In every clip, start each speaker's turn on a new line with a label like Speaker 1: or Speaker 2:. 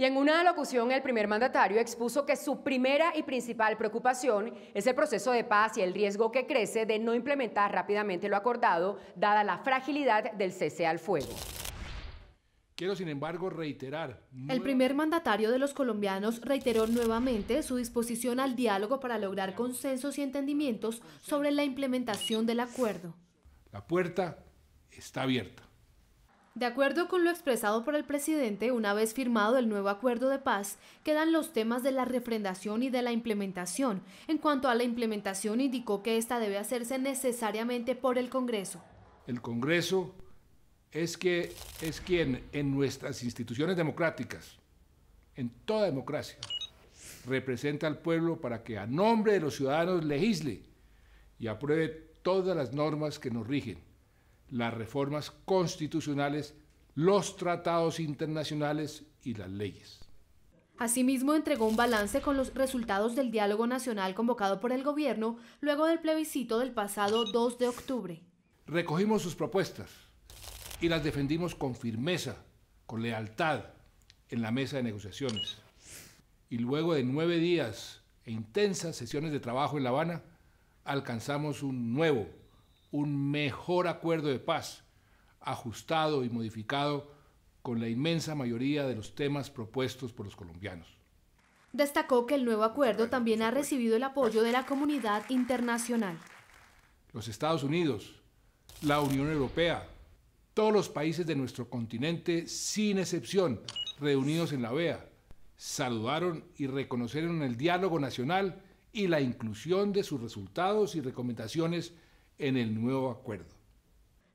Speaker 1: Y en una alocución, el primer mandatario expuso que su primera y principal preocupación es el proceso de paz y el riesgo que crece de no implementar rápidamente lo acordado, dada la fragilidad del cese al fuego.
Speaker 2: Quiero, sin embargo, reiterar. El primer
Speaker 1: mandatario de los colombianos reiteró nuevamente su disposición al diálogo para lograr consensos y entendimientos sobre la implementación del acuerdo.
Speaker 2: La puerta está abierta. De
Speaker 1: acuerdo con lo expresado por el presidente, una vez firmado el nuevo acuerdo de paz, quedan los temas de la refrendación y de la implementación. En cuanto a la implementación, indicó que esta debe hacerse necesariamente por el Congreso.
Speaker 2: El Congreso es, que, es quien en nuestras instituciones democráticas, en toda democracia, representa al pueblo para que a nombre de los ciudadanos legisle y apruebe todas las normas que nos rigen las reformas constitucionales, los tratados internacionales y las leyes.
Speaker 1: Asimismo, entregó un balance con los resultados del diálogo nacional convocado por el gobierno luego del plebiscito del pasado 2 de octubre.
Speaker 2: Recogimos sus propuestas y las defendimos con firmeza, con lealtad, en la mesa de negociaciones. Y luego de nueve días e intensas sesiones de trabajo en La Habana, alcanzamos un nuevo un mejor acuerdo de paz, ajustado y modificado con la inmensa mayoría de los temas propuestos por los colombianos.
Speaker 1: Destacó que el nuevo acuerdo también ha recibido el apoyo de la comunidad internacional.
Speaker 2: Los Estados Unidos, la Unión Europea, todos los países de nuestro continente, sin excepción, reunidos en la OEA, saludaron y reconocieron el diálogo nacional y la inclusión de sus resultados y recomendaciones en el nuevo acuerdo.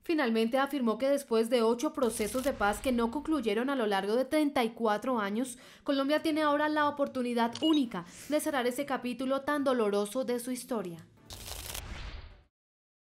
Speaker 1: Finalmente afirmó que después de ocho procesos de paz que no concluyeron a lo largo de 34 años, Colombia tiene ahora la oportunidad única de cerrar ese capítulo tan doloroso de su historia.